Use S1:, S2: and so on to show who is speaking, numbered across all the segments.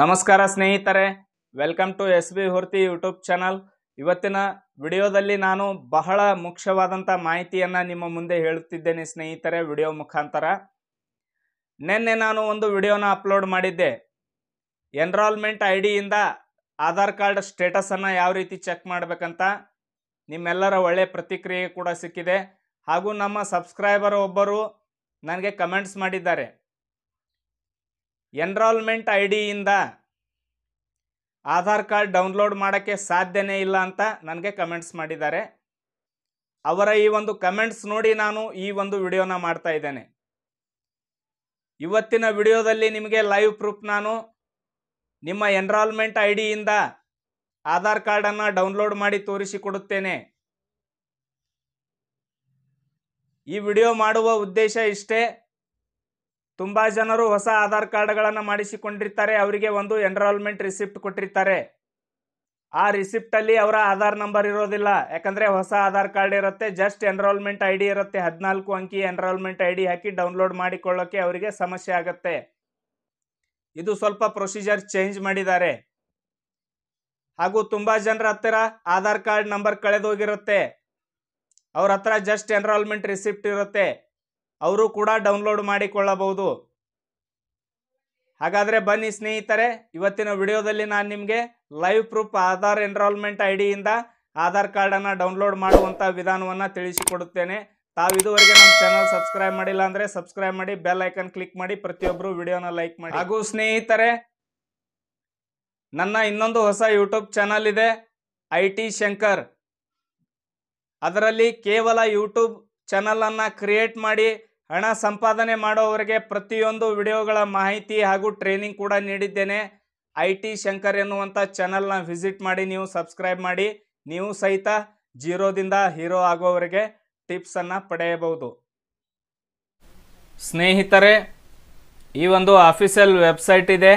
S1: ನಮಸ್ಕಾರ ಸ್ನೇಹಿತರೆ welcome to S B Hurti YouTube channel ಇವತ್ತಿನ ವಿಡಿಯೋದಲ್ಲಿ ನಾನು ಬಹಳ ಮುಖ್ಯವಾದಂಥ ಮಾಹಿತಿಯನ್ನು ನಿಮ್ಮ ಮುಂದೆ ಹೇಳುತ್ತಿದ್ದೇನೆ ಸ್ನೇಹಿತರೆ ವಿಡಿಯೋ ಮುಖಾಂತರ ನಿನ್ನೆ ನಾನು ಒಂದು ವಿಡಿಯೋನ ಅಪ್ಲೋಡ್ ಮಾಡಿದ್ದೆ ಎನ್ರಾಲ್ಮೆಂಟ್ ಐ ಡಿಯಿಂದ ಆಧಾರ್ ಕಾರ್ಡ್ ಸ್ಟೇಟಸನ್ನು ಯಾವ ರೀತಿ ಚೆಕ್ ಮಾಡಬೇಕಂತ ನಿಮ್ಮೆಲ್ಲರ ಒಳ್ಳೆಯ ಪ್ರತಿಕ್ರಿಯೆ ಕೂಡ ಸಿಕ್ಕಿದೆ ಹಾಗೂ ನಮ್ಮ ಸಬ್ಸ್ಕ್ರೈಬರ್ ಒಬ್ಬರು ನನಗೆ ಕಮೆಂಟ್ಸ್ ಮಾಡಿದ್ದಾರೆ ಎನ್ರಾಲ್ಮೆಂಟ್ ಐ ಡಿಯಿಂದ ಆಧಾರ್ ಕಾರ್ಡ್ ಡೌನ್ಲೋಡ್ ಮಾಡೋಕ್ಕೆ ಸಾಧ್ಯನೇ ಇಲ್ಲ ಅಂತ ನನಗೆ ಕಮೆಂಟ್ಸ್ ಮಾಡಿದ್ದಾರೆ ಅವರ ಈ ಒಂದು ಕಮೆಂಟ್ಸ್ ನೋಡಿ ನಾನು ಈ ಒಂದು ವಿಡಿಯೋನ ಮಾಡ್ತಾ ಇದ್ದೇನೆ ಇವತ್ತಿನ ವಿಡಿಯೋದಲ್ಲಿ ನಿಮಗೆ ಲೈವ್ ಪ್ರೂಫ್ ನಾನು ನಿಮ್ಮ ಎನ್ರಾಲ್ಮೆಂಟ್ ಐ ಡಿಯಿಂದ ಆಧಾರ್ ಕಾರ್ಡನ್ನು ಡೌನ್ಲೋಡ್ ಮಾಡಿ ತೋರಿಸಿಕೊಡುತ್ತೇನೆ ಈ ವಿಡಿಯೋ ಮಾಡುವ ಉದ್ದೇಶ ಇಷ್ಟೇ ತುಂಬ ಜನರು ಹೊಸ ಆಧಾರ್ ಕಾರ್ಡ್ಗಳನ್ನು ಮಾಡಿಸಿಕೊಂಡಿರ್ತಾರೆ ಅವರಿಗೆ ಒಂದು ಎನ್ರಾಲ್ಮೆಂಟ್ ರಿಸಿಪ್ಟ್ ಕೊಟ್ಟಿರ್ತಾರೆ ಆ ರಿಸಿಪ್ಟಲ್ಲಿ ಅವರ ಆಧಾರ್ ನಂಬರ್ ಇರೋದಿಲ್ಲ ಯಾಕಂದರೆ ಹೊಸ ಆಧಾರ್ ಕಾರ್ಡ್ ಇರುತ್ತೆ ಜಸ್ಟ್ ಎನ್ರಾಲ್ಮೆಂಟ್ ಐ ಡಿ ಇರುತ್ತೆ ಹದಿನಾಲ್ಕು ಅಂಕಿ ಎನ್ರಾಲ್ಮೆಂಟ್ ಐ ಡಿ ಹಾಕಿ ಡೌನ್ಲೋಡ್ ಮಾಡಿಕೊಳ್ಳೋಕ್ಕೆ ಅವರಿಗೆ ಸಮಸ್ಯೆ ಆಗುತ್ತೆ ಇದು ಸ್ವಲ್ಪ ಪ್ರೊಸೀಜರ್ ಚೇಂಜ್ ಮಾಡಿದ್ದಾರೆ ಹಾಗೂ ತುಂಬ ಜನರ ಹತ್ತಿರ ಆಧಾರ್ ಕಾರ್ಡ್ ನಂಬರ್ ಕಳೆದೋಗಿರುತ್ತೆ ಅವ್ರ ಹತ್ರ ಜಸ್ಟ್ ಎನ್ರಾಲ್ಮೆಂಟ್ ರಿಸಿಪ್ಟ್ ಇರುತ್ತೆ ಅವರು ಕೂಡ ಡೌನ್ಲೋಡ್ ಮಾಡಿಕೊಳ್ಳಬಹುದು ಹಾಗಾದರೆ ಬನ್ನಿ ಸ್ನೇಹಿತರೆ ಇವತ್ತಿನ ವಿಡಿಯೋದಲ್ಲಿ ನಾನು ನಿಮಗೆ live proof Aadhaar enrolment I ಡಿಯಿಂದ ಆಧಾರ್ ಕಾರ್ಡನ್ನು ಡೌನ್ಲೋಡ್ ಮಾಡುವಂಥ ವಿಧಾನವನ್ನು ತಿಳಿಸಿಕೊಡುತ್ತೇನೆ ತಾವು ಇದುವರೆಗೆ ನಮ್ಮ ಚಾನಲ್ ಸಬ್ಸ್ಕ್ರೈಬ್ ಮಾಡಿಲ್ಲ ಅಂದರೆ ಸಬ್ಸ್ಕ್ರೈಬ್ ಮಾಡಿ ಬೆಲ್ ಐಕನ್ ಕ್ಲಿಕ್ ಮಾಡಿ ಪ್ರತಿಯೊಬ್ಬರು ವಿಡಿಯೋನ ಲೈಕ್ ಮಾಡಿ ಹಾಗೂ ಸ್ನೇಹಿತರೆ ನನ್ನ ಇನ್ನೊಂದು ಹೊಸ ಯೂಟ್ಯೂಬ್ ಚಾನಲ್ ಇದೆ ಐ ಟಿ ಶಂಕರ್ ಅದರಲ್ಲಿ ಕೇವಲ ಯೂಟ್ಯೂಬ್ ಚಾನಲನ್ನು ಕ್ರಿಯೇಟ್ ಮಾಡಿ ಹಣ ಸಂಪಾದನೆ ಮಾಡೋವರಿಗೆ ಪ್ರತಿಯೊಂದು ವಿಡಿಯೋಗಳ ಮಾಹಿತಿ ಹಾಗೂ ಟ್ರೈನಿಂಗ್ ಕೂಡ ನೀಡಿದ್ದೇನೆ ಐ ಟಿ ಶಂಕರ್ ಎನ್ನುವಂಥ ಚಾನಲ್ನ ವಿಸಿಟ್ ಮಾಡಿ ನೀವು ಸಬ್ಸ್ಕ್ರೈಬ್ ಮಾಡಿ ನೀವು ಸಹಿತ ಜೀರೋದಿಂದ ಹೀರೋ ಆಗೋವರಿಗೆ ಟಿಪ್ಸನ್ನು ಪಡೆಯಬಹುದು ಸ್ನೇಹಿತರೆ ಈ ಒಂದು ಅಫಿಷಿಯಲ್ ವೆಬ್ಸೈಟ್ ಇದೆ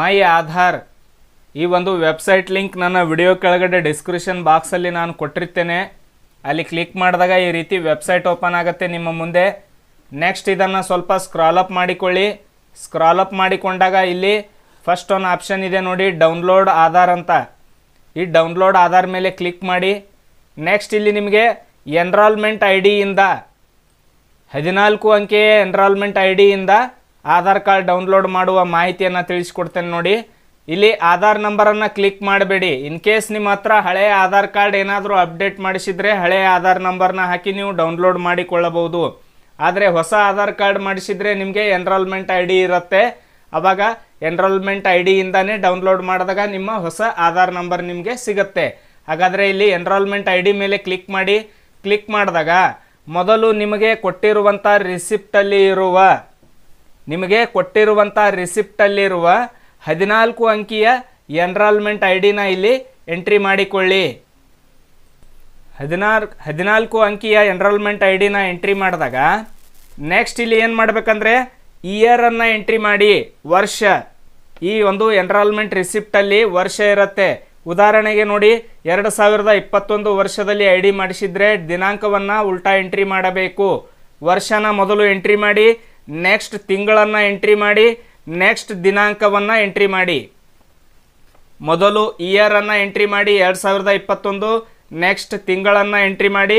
S1: ಮೈ ಆಧಾರ್ ಈ ಒಂದು ವೆಬ್ಸೈಟ್ ಲಿಂಕ್ ನನ್ನ ವಿಡಿಯೋ ಕೆಳಗಡೆ ಡಿಸ್ಕ್ರಿಪ್ಷನ್ ಬಾಕ್ಸಲ್ಲಿ ನಾನು ಕೊಟ್ಟಿರ್ತೇನೆ ಅಲ್ಲಿ ಕ್ಲಿಕ್ ಮಾಡಿದಾಗ ಈ ರೀತಿ ವೆಬ್ಸೈಟ್ ಓಪನ್ ಆಗುತ್ತೆ ನಿಮ್ಮ ಮುಂದೆ ನೆಕ್ಸ್ಟ್ ಇದನ್ನು ಸ್ವಲ್ಪ ಸ್ಕ್ರಾಲಪ್ ಮಾಡಿಕೊಳ್ಳಿ ಸ್ಕ್ರಾಲಪ್ ಮಾಡಿಕೊಂಡಾಗ ಇಲ್ಲಿ ಫಸ್ಟ್ ಒಂದು ಆಪ್ಷನ್ ಇದೆ ನೋಡಿ ಡೌನ್ಲೋಡ್ ಆಧಾರ್ ಅಂತ ಈ ಡೌನ್ಲೋಡ್ ಆಧಾರ್ ಮೇಲೆ ಕ್ಲಿಕ್ ಮಾಡಿ ನೆಕ್ಸ್ಟ್ ಇಲ್ಲಿ ನಿಮಗೆ ಎನ್ರಾಲ್ಮೆಂಟ್ ಐ ಡಿಯಿಂದ ಹದಿನಾಲ್ಕು ಅಂಕೆಯ ಎನ್ರಾಲ್ಮೆಂಟ್ ಐ ಡಿಯಿಂದ ಆಧಾರ್ ಕಾರ್ಡ್ ಡೌನ್ಲೋಡ್ ಮಾಡುವ ಮಾಹಿತಿಯನ್ನು ತಿಳಿಸ್ಕೊಡ್ತೇನೆ ನೋಡಿ ಇಲ್ಲಿ ಆಧಾರ್ ನಂಬರನ್ನು ಕ್ಲಿಕ್ ಮಾಡಬೇಡಿ ಇನ್ ಕೇಸ್ ನಿಮ್ಮ ಹತ್ರ ಹಳೆಯ ಆಧಾರ್ ಕಾರ್ಡ್ ಏನಾದರೂ ಅಪ್ಡೇಟ್ ಮಾಡಿಸಿದರೆ ಹಳೆಯ ಆಧಾರ್ ನಂಬರ್ನ ಹಾಕಿ ನೀವು ಡೌನ್ಲೋಡ್ ಮಾಡಿಕೊಳ್ಳಬಹುದು ಆದರೆ ಹೊಸ ಆಧಾರ್ ಕಾರ್ಡ್ ಮಾಡಿಸಿದರೆ ನಿಮಗೆ ಎನ್ರೋಲ್ಮೆಂಟ್ ಐ ಡಿ ಇರುತ್ತೆ ಆವಾಗ ಎನ್ರೋಲ್ಮೆಂಟ್ ಐ ಡಿಯಿಂದನೇ ಡೌನ್ಲೋಡ್ ಮಾಡಿದಾಗ ನಿಮ್ಮ ಹೊಸ ಆಧಾರ್ ನಂಬರ್ ನಿಮಗೆ ಸಿಗುತ್ತೆ ಹಾಗಾದರೆ ಇಲ್ಲಿ ಎನ್ರೋಲ್ಮೆಂಟ್ ಐ ಡಿ ಮೇಲೆ ಕ್ಲಿಕ್ ಮಾಡಿ ಕ್ಲಿಕ್ ಮಾಡಿದಾಗ ಮೊದಲು ನಿಮಗೆ ಕೊಟ್ಟಿರುವಂಥ ರಿಸಿಪ್ಟಲ್ಲಿ ಇರುವ ನಿಮಗೆ ಕೊಟ್ಟಿರುವಂಥ ರಿಸಿಪ್ಟಲ್ಲಿರುವ ಹದಿನಾಲ್ಕು ಅಂಕಿಯ ಎನ್ರಾಲ್ಮೆಂಟ್ ಐ ಡಿನ ಇಲ್ಲಿ ಎಂಟ್ರಿ ಮಾಡಿಕೊಳ್ಳಿ ಹದಿನಾರು ಹದಿನಾಲ್ಕು ಅಂಕಿಯ ಎನ್ರೋಲ್ಮೆಂಟ್ ಐ ಡಿನ ಎಂಟ್ರಿ ಮಾಡಿದಾಗ ನೆಕ್ಸ್ಟ್ ಇಲ್ಲಿ ಏನು ಮಾಡಬೇಕಂದ್ರೆ ಇಯರನ್ನು ಎಂಟ್ರಿ ಮಾಡಿ ವರ್ಷ ಈ ಒಂದು ಎನ್ರಾಲ್ಮೆಂಟ್ ರಿಸಿಪ್ಟಲ್ಲಿ ವರ್ಷ ಇರುತ್ತೆ ಉದಾಹರಣೆಗೆ ನೋಡಿ ಎರಡು ಸಾವಿರದ ಇಪ್ಪತ್ತೊಂದು ವರ್ಷದಲ್ಲಿ ಐ ಡಿ ಮಾಡಿಸಿದರೆ ದಿನಾಂಕವನ್ನು ಉಲ್ಟಾ ಎಂಟ್ರಿ ಮಾಡಬೇಕು ವರ್ಷನ ಮೊದಲು ಎಂಟ್ರಿ ಮಾಡಿ ನೆಕ್ಸ್ಟ್ ತಿಂಗಳನ್ನು ಎಂಟ್ರಿ ಮಾಡಿ ನೆಕ್ಸ್ಟ್ ದಿನಾಂಕವನ್ನು ಎಂಟ್ರಿ ಮಾಡಿ ಮೊದಲು ಇಯರನ್ನು ಎಂಟ್ರಿ ಮಾಡಿ ಎರಡು ಸಾವಿರದ ಇಪ್ಪತ್ತೊಂದು ನೆಕ್ಸ್ಟ್ ತಿಂಗಳನ್ನು ಎಂಟ್ರಿ ಮಾಡಿ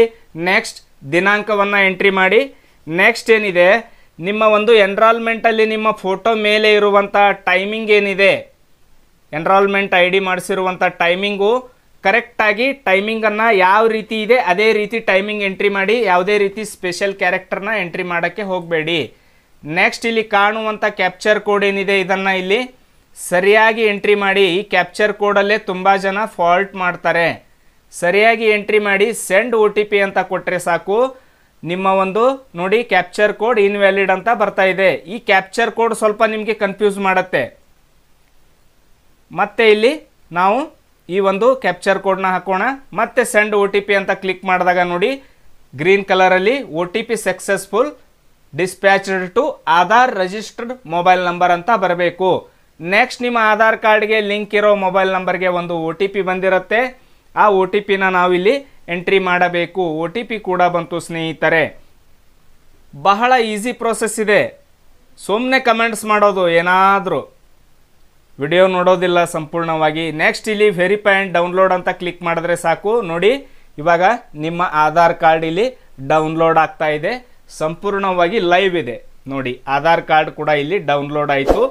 S1: ನೆಕ್ಸ್ಟ್ ದಿನಾಂಕವನ್ನು ಎಂಟ್ರಿ ಮಾಡಿ ನೆಕ್ಸ್ಟ್ ಏನಿದೆ ನಿಮ್ಮ ಒಂದು ಎನ್ರಾಲ್ಮೆಂಟಲ್ಲಿ ನಿಮ್ಮ ಫೋಟೋ ಮೇಲೆ ಇರುವಂಥ ಟೈಮಿಂಗ್ ಏನಿದೆ ಎನ್ರಾಲ್ಮೆಂಟ್ ಐ ಡಿ ಮಾಡಿಸಿರುವಂಥ ಟೈಮಿಂಗು ಕರೆಕ್ಟಾಗಿ ಟೈಮಿಂಗನ್ನು ಯಾವ ರೀತಿ ಇದೆ ಅದೇ ರೀತಿ ಟೈಮಿಂಗ್ ಎಂಟ್ರಿ ಮಾಡಿ ಯಾವುದೇ ರೀತಿ ಸ್ಪೆಷಲ್ ಕ್ಯಾರೆಕ್ಟರ್ನ ಎಂಟ್ರಿ ಮಾಡೋಕ್ಕೆ ಹೋಗಬೇಡಿ ನೆಕ್ಸ್ಟ್ ಇಲ್ಲಿ ಕಾಣುವಂಥ ಕ್ಯಾಪ್ಚರ್ ಕೋಡ್ ಏನಿದೆ ಇದನ್ನು ಇಲ್ಲಿ ಸರಿಯಾಗಿ ಎಂಟ್ರಿ ಮಾಡಿ ಈ ಕ್ಯಾಪ್ಚರ್ ಕೋಡಲ್ಲೇ ತುಂಬ ಜನ ಫಾಲ್ಟ್ ಮಾಡ್ತಾರೆ ಸರಿಯಾಗಿ ಎಂಟ್ರಿ ಮಾಡಿ ಸೆಂಡ್ ಓ ಟಿ ಪಿ ಅಂತ ಕೊಟ್ಟರೆ ಸಾಕು ನಿಮ್ಮ ಒಂದು ನೋಡಿ ಕ್ಯಾಪ್ಚರ್ ಕೋಡ್ ಇನ್ವ್ಯಾಲಿಡ್ ಅಂತ ಬರ್ತಾ ಇದೆ ಈ ಕ್ಯಾಪ್ಚರ್ ಕೋಡ್ ಸ್ವಲ್ಪ ನಿಮಗೆ ಕನ್ಫ್ಯೂಸ್ ಮಾಡುತ್ತೆ ಮತ್ತೆ ಇಲ್ಲಿ ನಾವು ಈ ಒಂದು ಕ್ಯಾಪ್ಚರ್ ಕೋಡ್ನ ಹಾಕೋಣ ಮತ್ತೆ ಸೆಂಡ್ ಓ ಟಿ ಪಿ ಅಂತ ಕ್ಲಿಕ್ ಮಾಡಿದಾಗ ನೋಡಿ ಗ್ರೀನ್ ಕಲರಲ್ಲಿ O T P successful dispatched to Aadhaar registered mobile number ಅಂತ ಬರಬೇಕು ನೆಕ್ಸ್ಟ್ ನಿಮ್ಮ ಆಧಾರ್ ಕಾರ್ಡ್ಗೆ ಲಿಂಕ್ ಇರೋ ಮೊಬೈಲ್ ನಂಬರ್ಗೆ ಒಂದು ಒ ಟಿ ಪಿ ಬಂದಿರುತ್ತೆ ಆ ಒ ಟಿ ಪಿನ ನಾವಿಲ್ಲಿ ಎಂಟ್ರಿ ಮಾಡಬೇಕು ಒ ಟಿ ಪಿ ಕೂಡ ಬಂತು ಸ್ನೇಹಿತರೆ ಬಹಳ ಈಸಿ ಪ್ರೋಸೆಸ್ ಇದೆ ಸುಮ್ಮನೆ ಕಮೆಂಟ್ಸ್ ಮಾಡೋದು ಏನಾದರೂ ವಿಡಿಯೋ ನೋಡೋದಿಲ್ಲ ಸಂಪೂರ್ಣವಾಗಿ ನೆಕ್ಸ್ಟ್ ಇಲ್ಲಿ ವೆರಿಫೈ ಆ್ಯಂಡ್ ಡೌನ್ಲೋಡ್ ಅಂತ ಕ್ಲಿಕ್ ಮಾಡಿದ್ರೆ ಸಾಕು ನೋಡಿ ಇವಾಗ ನಿಮ್ಮ ಆಧಾರ್ ಕಾರ್ಡ್ ಇಲ್ಲಿ ಡೌನ್ಲೋಡ್ ಆಗ್ತಾ ಇದೆ ಸಂಪೂರ್ಣವಾಗಿ ಲೈವ್ ಇದೆ ನೋಡಿ ಆಧಾರ್ ಕಾರ್ಡ್ ಕೂಡ ಇಲ್ಲಿ ಡೌನ್ಲೋಡ್ ಆಯಿತು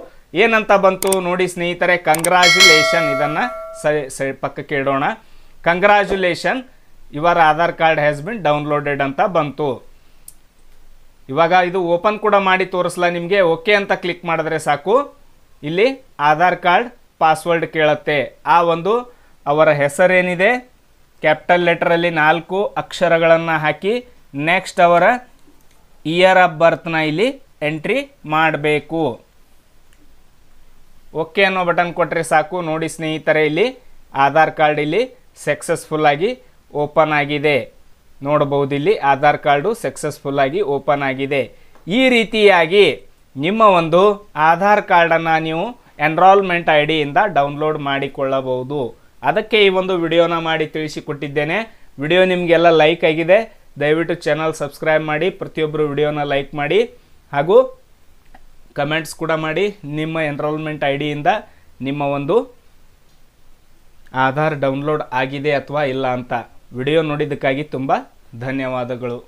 S1: ಏನಂತ ಬಂತು ನೋಡಿ ಸ್ನೇಹಿತರೆ ಕಂಗ್ರ್ಯಾಚುಲೇಷನ್ ಇದನ್ನು ಸ ಪಕ್ಕಕ್ಕೆ ಇಡೋಣ ಕಂಗ್ರ್ಯಾಚುಲೇಷನ್ ಇವರ Aadhaar card has been downloaded ಅಂತ ಬಂತು ಇವಾಗ ಇದು ಓಪನ್ ಕೂಡ ಮಾಡಿ ತೋರಿಸಲ್ಲ ನಿಮಗೆ ಓಕೆ ಅಂತ ಕ್ಲಿಕ್ ಮಾಡಿದ್ರೆ ಸಾಕು ಇಲ್ಲಿ ಆಧಾರ್ ಕಾರ್ಡ್ ಪಾಸ್ವರ್ಡ್ ಕೇಳುತ್ತೆ ಆ ಒಂದು ಅವರ ಹೆಸರೇನಿದೆ ಕ್ಯಾಪಿಟಲ್ ಲೆಟರಲ್ಲಿ ನಾಲ್ಕು ಅಕ್ಷರಗಳನ್ನು ಹಾಕಿ ನೆಕ್ಸ್ಟ್ ಅವರ ಇಯರ್ ಆಫ್ ಬರ್ತ್ನ ಇಲ್ಲಿ ಎಂಟ್ರಿ ಮಾಡಬೇಕು ಓಕೆ ಅನ್ನೋ ಬಟನ್ ಕೊಟ್ಟರೆ ಸಾಕು ನೋಡಿ ಸ್ನೇಹಿತರೆ ಇಲ್ಲಿ ಆಧಾರ್ ಕಾರ್ಡ್ ಇಲ್ಲಿ ಸಕ್ಸಸ್ಫುಲ್ಲಾಗಿ ಓಪನ್ ಆಗಿದೆ ನೋಡಬಹುದು ಇಲ್ಲಿ ಆಧಾರ್ ಕಾರ್ಡು ಸಕ್ಸಸ್ಫುಲ್ಲಾಗಿ ಓಪನ್ ಆಗಿದೆ ಈ ರೀತಿಯಾಗಿ ನಿಮ್ಮ ಒಂದು ಆಧಾರ್ ಕಾರ್ಡನ್ನು ನೀವು ಎನ್ರಾಲ್ಮೆಂಟ್ ಐ ಡಿಯಿಂದ ಡೌನ್ಲೋಡ್ ಮಾಡಿಕೊಳ್ಳಬಹುದು ಅದಕ್ಕೆ ಈ ಒಂದು ವಿಡಿಯೋನ ಮಾಡಿ ತಿಳಿಸಿಕೊಟ್ಟಿದ್ದೇನೆ ವಿಡಿಯೋ ನಿಮಗೆಲ್ಲ ಲೈಕ್ ಆಗಿದೆ ದಯವಿಟ್ಟು ಚಾನಲ್ ಸಬ್ಸ್ಕ್ರೈಬ್ ಮಾಡಿ ಪ್ರತಿಯೊಬ್ಬರು ವಿಡಿಯೋನ ಲೈಕ್ ಮಾಡಿ ಹಾಗೂ ಕಮೆಂಟ್ಸ್ ಕೂಡ ಮಾಡಿ ನಿಮ್ಮ ಎನ್ರಾಲ್ಮೆಂಟ್ ಐ ಡಿಯಿಂದ ನಿಮ್ಮ ಒಂದು ಆಧಾರ್ ಡೌನ್ಲೋಡ್ ಆಗಿದೆ ಅಥವಾ ಇಲ್ಲ ಅಂತ ವಿಡಿಯೋ ನೋಡಿದ್ದಕ್ಕಾಗಿ ತುಂಬ ಧನ್ಯವಾದಗಳು